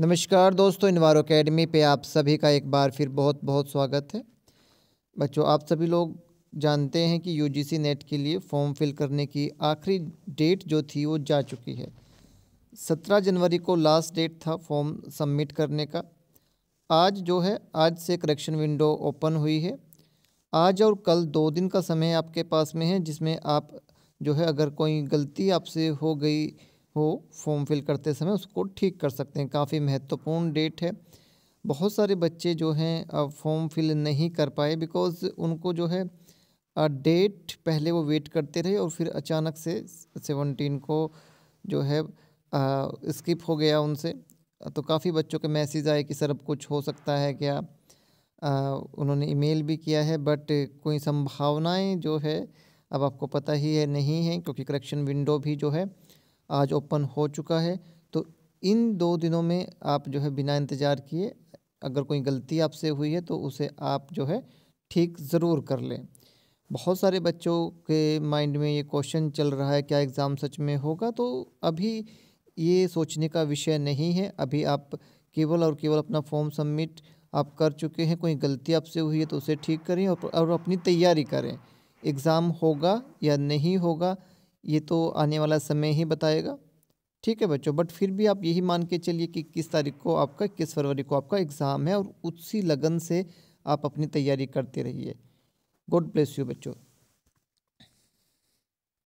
नमस्कार दोस्तों Invar academy पे आप सभी का एक बार फिर बहुत बहुत स्वागत है बच्चों आप सभी लोग जानते हैं कि यूजीसी नेट के लिए फॉर्म फिल करने की आखिरी डेट जो थी वो जा चुकी है सत्रह जनवरी को लास्ट डेट था फॉर्म सबमिट करने का आज जो है आज से करेक्शन विंडो ओपन हुई है आज और कल दो दिन का समय आपके पास में है जिसमें आप जो है अगर कोई गलती आपसे हो गई वो फॉर्म फिल करते समय उसको ठीक कर सकते हैं काफ़ी महत्वपूर्ण डेट है बहुत सारे बच्चे जो हैं फॉर्म फिल नहीं कर पाए बिकॉज उनको जो है डेट पहले वो वेट करते रहे और फिर अचानक से सेवनटीन को जो है स्किप हो गया उनसे तो काफ़ी बच्चों के मैसेज आए कि सर अब कुछ हो सकता है क्या आ, उन्होंने ईमेल भी किया है बट कोई संभावनाएं जो है अब आपको पता ही है नहीं है क्योंकि करेक्शन विंडो भी जो है आज ओपन हो चुका है तो इन दो दिनों में आप जो है बिना इंतज़ार किए अगर कोई गलती आपसे हुई है तो उसे आप जो है ठीक ज़रूर कर लें बहुत सारे बच्चों के माइंड में ये क्वेश्चन चल रहा है क्या एग्ज़ाम सच में होगा तो अभी ये सोचने का विषय नहीं है अभी आप केवल और केवल अपना फॉर्म सबमिट आप कर चुके हैं कोई गलती आपसे हुई है तो उसे ठीक करें और, अपनी तैयारी करें एग्ज़ाम होगा या नहीं होगा ये तो आने वाला समय ही बताएगा ठीक है बच्चों बट फिर भी आप यही मान के चलिए कि किस तारीख को आपका इक्कीस फरवरी को आपका एग्ज़ाम है और उसी लगन से आप अपनी तैयारी करते रहिए गॉड ब्लेस यू बच्चों